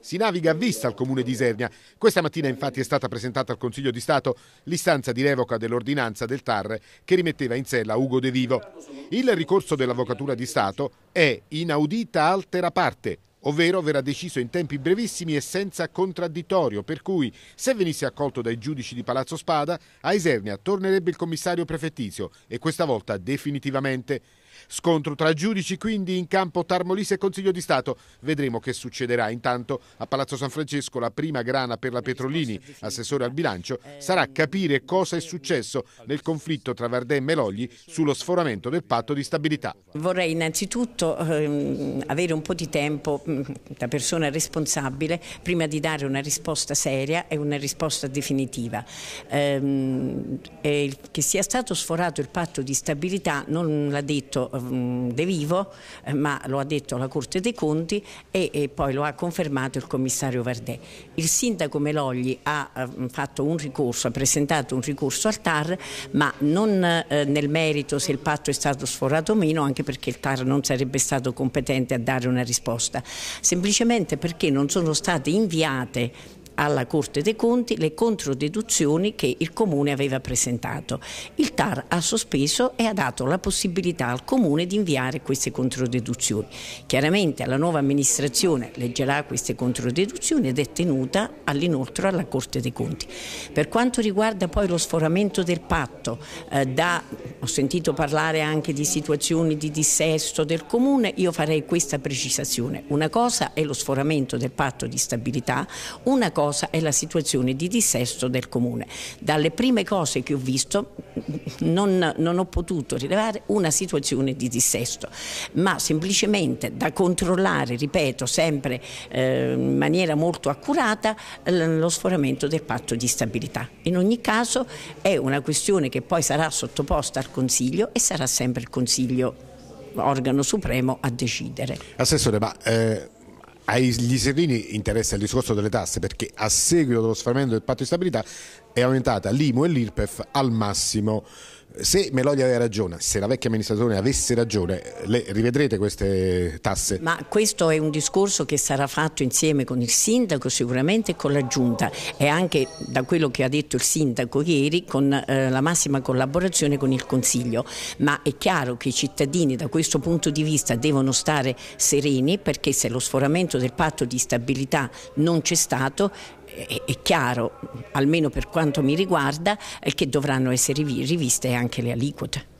si naviga a vista al comune di Isernia. Questa mattina infatti è stata presentata al Consiglio di Stato l'istanza di revoca dell'ordinanza del TAR che rimetteva in sella Ugo De Vivo. Il ricorso dell'Avvocatura di Stato è inaudita altera parte, ovvero verrà deciso in tempi brevissimi e senza contraddittorio, per cui se venisse accolto dai giudici di Palazzo Spada, a Isernia tornerebbe il commissario prefettizio e questa volta definitivamente. Scontro tra giudici quindi in campo Tarmolise e Consiglio di Stato. Vedremo che succederà. Intanto a Palazzo San Francesco la prima grana per la Petrolini, assessore al bilancio, sarà capire cosa è successo nel conflitto tra Verdè e Melogli sullo sforamento del patto di stabilità. Vorrei innanzitutto ehm, avere un po' di tempo mm, da persona responsabile prima di dare una risposta seria e una risposta definitiva. Ehm, eh, che sia stato sforato il patto di stabilità non l'ha detto Ehm, de Vivo, eh, ma lo ha detto la Corte dei Conti e, poi lo ha confermato il commissario Vardè. Il sindaco Melogli ha ehm, fatto un ricorso, ha presentato un ricorso al TAR, ma non eh, nel merito se il patto è stato sforato o meno, anche perché il TAR non sarebbe stato competente a dare una risposta, semplicemente perché non sono state inviate alla Corte dei Conti le controdeduzioni che il Comune aveva presentato. Il TAR ha sospeso e ha dato la possibilità al Comune di inviare queste controdeduzioni. Chiaramente la nuova amministrazione leggerà queste controdeduzioni ed è tenuta all'inoltro alla Corte dei Conti. Per quanto riguarda poi lo sforamento del patto, eh, da, ho sentito parlare anche di situazioni di dissesto del Comune, io farei questa precisazione. Una cosa è lo sforamento del patto di stabilità, una cosa cosa è la situazione di dissesto del comune. Dalle prime cose che ho visto non, non ho potuto rilevare una situazione di dissesto, ma semplicemente da controllare, ripeto, sempre eh, in maniera molto accurata lo sforamento del patto di stabilità. In ogni caso è una questione che poi sarà sottoposta al Consiglio e sarà sempre il Consiglio organo supremo a decidere. Assessore, ma eh agli serrini interessa il discorso delle tasse perché a seguito dello sfermento del patto di stabilità è aumentata l'IMU e l'IRPEF al massimo se Melodi aveva ragione, se la vecchia amministrazione avesse ragione, le rivedrete queste tasse? Ma questo è un discorso che sarà fatto insieme con il sindaco sicuramente e con la giunta e anche da quello che ha detto il sindaco ieri con eh, la massima collaborazione con il consiglio, ma è chiaro che i cittadini da questo punto di vista devono stare sereni perché se lo sforamento del patto di stabilità non c'è stato è chiaro, almeno per quanto mi riguarda, eh, che dovranno essere riviste anche le aliquote.